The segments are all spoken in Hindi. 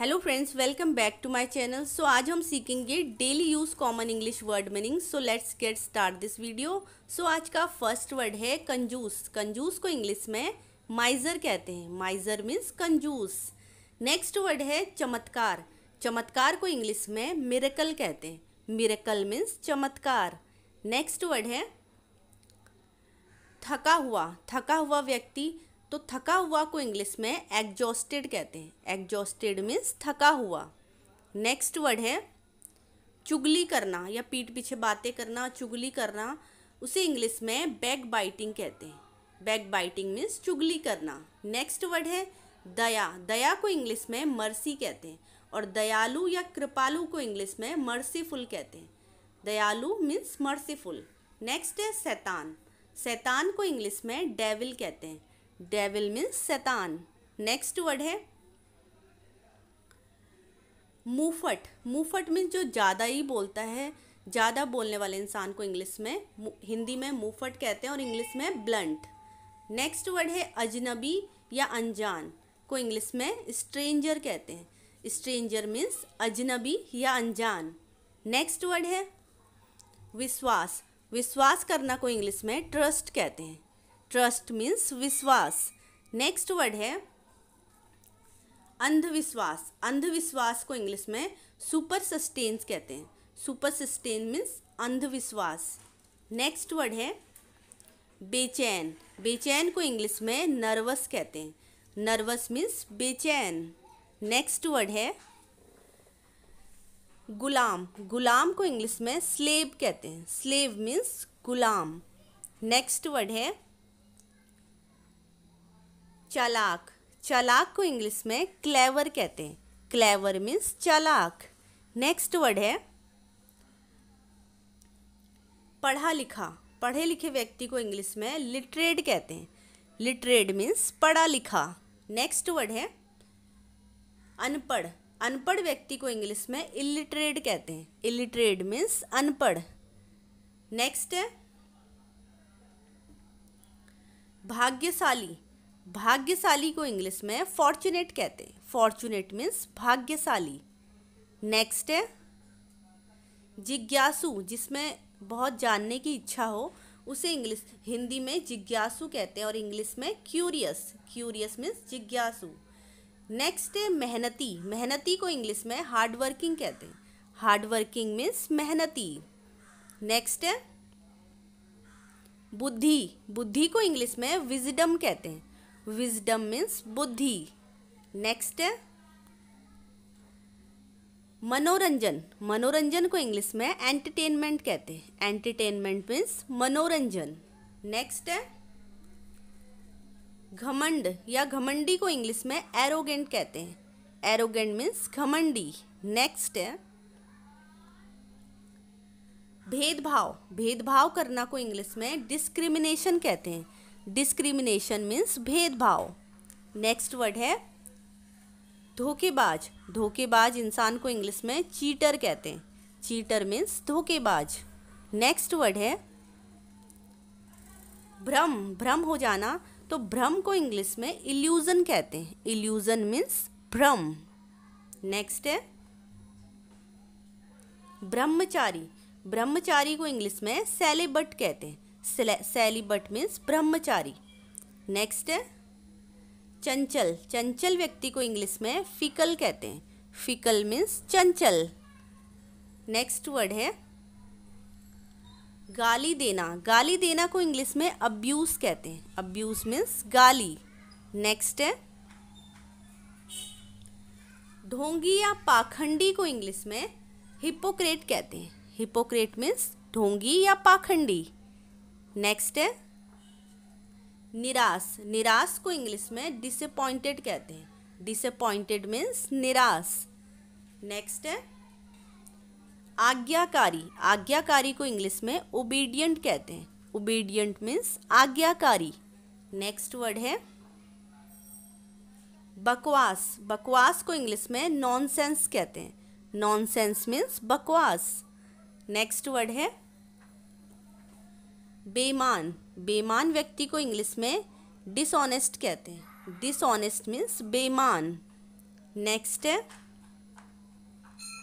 hello friends welcome back to my channel so आज हम सीखेंगे daily use common English word meaning so let's get start this video so आज का फर्स्ट वर्ड है कंजूस कंजूस को इंग्लिश में माइजर कहते हैं माइजर मीन्स कंजूस नेक्स्ट वर्ड है चमत्कार चमत्कार को इंग्लिश में मिरेकल कहते हैं मिरेकल मीन्स चमत्कार नेक्स्ट वर्ड है थका हुआ थका हुआ व्यक्ति तो थका हुआ को इंग्लिश में एग्जॉस्टेड कहते हैं एग्जॉस्टेड मीन्स थका हुआ नेक्स्ट वर्ड है चुगली करना या पीठ पीछे बातें करना चुगली करना उसे इंग्लिश में बैक बाइटिंग कहते हैं बैक बाइटिंग मीन्स चुगली करना नेक्स्ट वर्ड है दया दया को इंग्लिश में मर्सी कहते हैं और दयालु या कृपालु को इंग्लिश में मर्सीफुल कहते हैं दयालु मीन्स मर्सीफुल नेक्स्ट है सैतान सैतान को इंग्लिश में डेविल कहते हैं डेविल मीन्स शैतान नेक्स्ट वर्ड है मुफट मुफट मीन्स जो ज़्यादा ही बोलता है ज़्यादा बोलने वाले इंसान को इंग्लिश में हिंदी में मुफट कहते हैं और इंग्लिश में ब्लंट नेक्स्ट वर्ड है अजनबी या अनजान को इंग्लिश में स्ट्रेंजर कहते हैं स्ट्रेंजर मीन्स अजनबी या अनजान नेक्स्ट वर्ड है विश्वास विश्वास करना को इंग्लिश में ट्रस्ट कहते हैं ट्रस्ट मीन्स विश्वास नेक्स्ट वर्ड है अंधविश्वास अंधविश्वास को इंग्लिश में सुपर सस्टेंस कहते हैं सुपर सस्टेन मीन्स अंधविश्वास नेक्स्ट वर्ड है बेचैन बेचैन को इंग्लिश में नर्वस कहते हैं नर्वस मीन्स बेचैन नेक्स्ट वर्ड है गुलाम गुलाम को इंग्लिश में स्लेब कहते हैं स्लेब मीन्स गुलाम नेक्स्ट वर्ड है चालाक चालाक को इंग्लिश में क्लेवर कहते हैं क्लेवर मीन्स चालाक नेक्स्ट वर्ड है पढ़ा लिखा पढ़े लिखे व्यक्ति को इंग्लिश में लिटरेट कहते हैं लिटरेट मीन्स पढ़ा लिखा नेक्स्ट वर्ड है अनपढ़ अनपढ़ व्यक्ति को इंग्लिश में इलिटरेट कहते हैं इलिटरेट मीन्स अनपढ़ नेक्स्ट है भाग्यशाली भाग्यशाली को इंग्लिश में फॉर्चुनेट कहते हैं फॉर्चुनेट मीन्स भाग्यशाली नेक्स्ट है जिज्ञासु जिसमें बहुत जानने की इच्छा हो उसे इंग्लिश हिंदी में जिज्ञासु कहते हैं और इंग्लिश में क्यूरियस क्यूरियस मीन्स जिज्ञासु नेक्स्ट है मेहनती मेहनती को इंग्लिश में हार्ड वर्किंग कहते हैं हार्ड वर्किंग मीन्स मेहनती नेक्स्ट है बुद्धि बुद्धि को इंग्लिश में विजडम कहते हैं विजडम मीन्स बुद्धि नेक्स्ट है मनोरंजन मनोरंजन को इंग्लिश में एंटरटेनमेंट कहते हैं एंटरटेनमेंट मीन्स मनोरंजन नेक्स्ट है घमंड या घमंडी को इंग्लिश में एरोगेंट कहते हैं एरोगेंट मीन्स घमंडी नेक्स्ट है भेदभाव भेदभाव करना को इंग्लिश में डिस्क्रिमिनेशन कहते हैं डिस्क्रिमिनेशन मीन्स भेदभाव नेक्स्ट वर्ड है धोखेबाज धोखेबाज इंसान को इंग्लिश में चीटर कहते हैं चीटर मीन्स धोखेबाज नेक्स्ट वर्ड है भ्रम भ्रम हो जाना तो भ्रम को इंग्लिश में इल्यूज़न कहते हैं इल्यूज़न मीन्स भ्रम नेक्स्ट है ब्रह्मचारी ब्रह्मचारी को इंग्लिश में सेलिबट कहते हैं सेलिबट मीन्स ब्रह्मचारी नेक्स्ट है चंचल चंचल व्यक्ति को इंग्लिश में फिकल कहते हैं फिकल मीन्स चंचल नेक्स्ट वर्ड है गाली देना गाली देना को इंग्लिश में अब्यूज़ कहते हैं अब्यूज़ मीन्स गाली नेक्स्ट है ढोंगी या पाखंडी को इंग्लिश में हिपोक्रेट कहते हैं हिपोक्रेट मीन्स ढोंगी या पाखंडी नेक्स्ट है निराश निराश को इंग्लिश में डिसअपॉइंटेड कहते हैं डिसअपॉइंटेड मीन्स निराश नेक्स्ट है आज्ञाकारी आज्ञाकारी को इंग्लिश में ओबीडियंट कहते हैं ओबीडियंट मीन्स आज्ञाकारी नेक्स्ट वर्ड है बकवास बकवास को इंग्लिश में नॉनसेंस कहते हैं नॉनसेंस मीन्स बकवास नेक्स्ट वर्ड है बेमान बेमान व्यक्ति को इंग्लिश में डिसऑनेस्ट कहते हैं डिसऑनेस्ट मीन्स बेमान नेक्स्ट है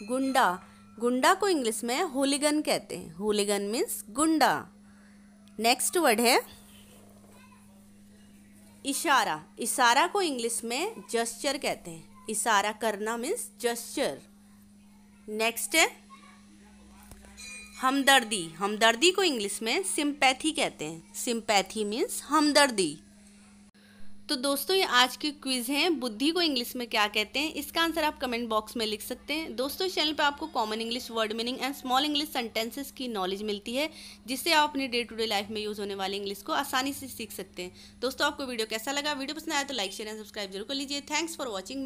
गुंडा गुंडा को इंग्लिश में होलीगन कहते हैं होलीगन मीन्स गुंडा नेक्स्ट वर्ड है इशारा इशारा को इंग्लिश में जस्चर कहते हैं इशारा करना मीन्स जस्चर नेक्स्ट है हमदर्दी हमदर्दी को इंग्लिश में सिंपैथी कहते हैं सिंपैथी मीन्स हमदर्दी तो दोस्तों ये आज की क्विज़ है बुद्धि को इंग्लिश में क्या कहते हैं इसका आंसर आप कमेंट बॉक्स में लिख सकते हैं दोस्तों चैनल पर आपको common English word meaning and small English sentences की नॉलेज मिलती है जिससे आप अपनी डे टू डे लाइफ में यूज़ होने वाले इंग्लिश को आसानी से सीख सकते हैं दोस्तों आपको वीडियो कैसा लगा वीडियो पसंद आया तो लाइक शेयर एंड सब्सक्राइब जरूर कर लीजिए थैंक्स फॉर वॉचिंग